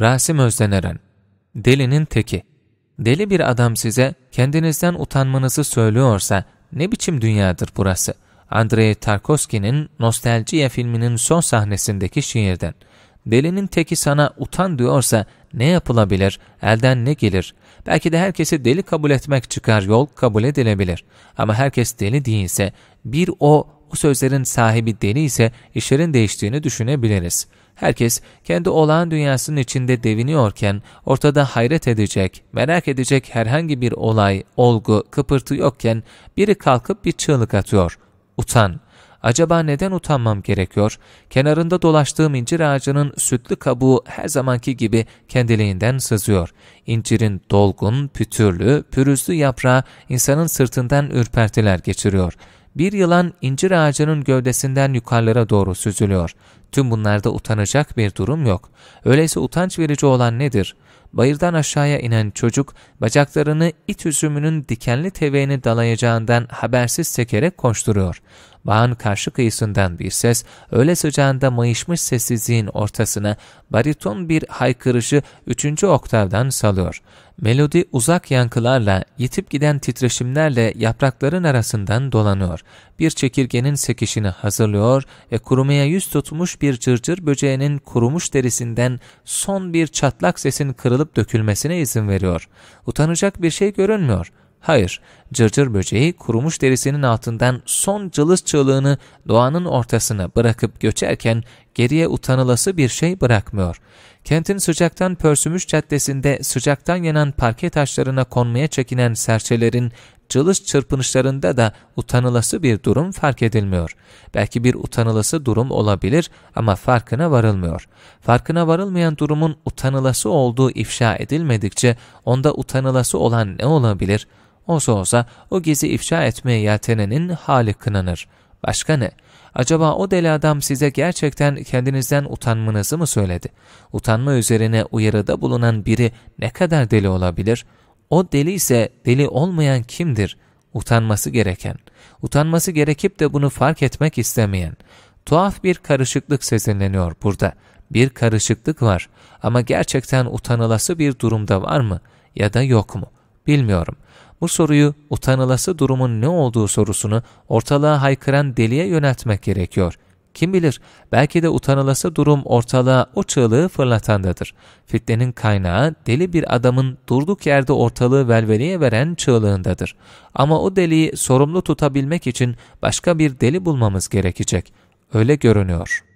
Rasim Özdeneren Delinin teki Deli bir adam size kendinizden utanmanızı söylüyorsa ne biçim dünyadır burası? Andrei Tarkovski'nin Nostaljiya filminin son sahnesindeki şiirden. Delinin teki sana utan diyorsa ne yapılabilir, elden ne gelir? Belki de herkesi deli kabul etmek çıkar yol kabul edilebilir. Ama herkes deli değilse, bir o, o sözlerin sahibi deli ise işlerin değiştiğini düşünebiliriz.'' Herkes kendi olağan dünyasının içinde deviniyorken ortada hayret edecek, merak edecek herhangi bir olay, olgu, kıpırtı yokken biri kalkıp bir çığlık atıyor. Utan. Acaba neden utanmam gerekiyor? Kenarında dolaştığım incir ağacının sütlü kabuğu her zamanki gibi kendiliğinden sızıyor. İncirin dolgun, pütürlü, pürüzlü yaprağı insanın sırtından ürpertiler geçiriyor.'' Bir yılan incir ağacının gövdesinden yukarılara doğru süzülüyor. Tüm bunlarda utanacak bir durum yok. Öyleyse utanç verici olan nedir? Bayırdan aşağıya inen çocuk bacaklarını it üzümünün dikenli teveğini dalayacağından habersiz çekerek koşturuyor. Bağın karşı kıyısından bir ses, öğle sıcağında mayışmış sessizliğin ortasına bariton bir haykırışı üçüncü oktavdan salıyor. Melodi uzak yankılarla, yitip giden titreşimlerle yaprakların arasından dolanıyor. Bir çekirgenin sekişini hazırlıyor ve kurumaya yüz tutmuş bir cırcır böceğinin kurumuş derisinden son bir çatlak sesin kırılıp kırılıp dökülmesine izin veriyor. Utanacak bir şey görünmüyor. Hayır, cırcır böceği kurumuş derisinin altından son cılız çığlığını doğanın ortasına bırakıp göçerken geriye utanılası bir şey bırakmıyor. Kentin sıcaktan pörsümüş caddesinde sıcaktan yanan parke taşlarına konmaya çekinen serçelerin cılız çırpınışlarında da utanılası bir durum fark edilmiyor. Belki bir utanılası durum olabilir ama farkına varılmıyor. Farkına varılmayan durumun utanılası olduğu ifşa edilmedikçe onda utanılası olan ne olabilir? Olsa olsa o gezi ifşa etmeye yeltenenin hali kınanır. Başka ne? Acaba o deli adam size gerçekten kendinizden utanmanızı mı söyledi? Utanma üzerine uyarıda bulunan biri ne kadar deli olabilir? O deli ise deli olmayan kimdir? Utanması gereken, utanması gerekip de bunu fark etmek istemeyen. Tuhaf bir karışıklık sezinleniyor burada. Bir karışıklık var ama gerçekten utanılası bir durumda var mı ya da yok mu? Bilmiyorum bu soruyu utanılası durumun ne olduğu sorusunu ortalığa haykıran deliye yöneltmek gerekiyor. Kim bilir belki de utanılası durum ortalığa o çığlığı fırlatandadır. Fitnenin kaynağı deli bir adamın durduk yerde ortalığı velveleye veren çığlığındadır. Ama o deliyi sorumlu tutabilmek için başka bir deli bulmamız gerekecek. Öyle görünüyor.''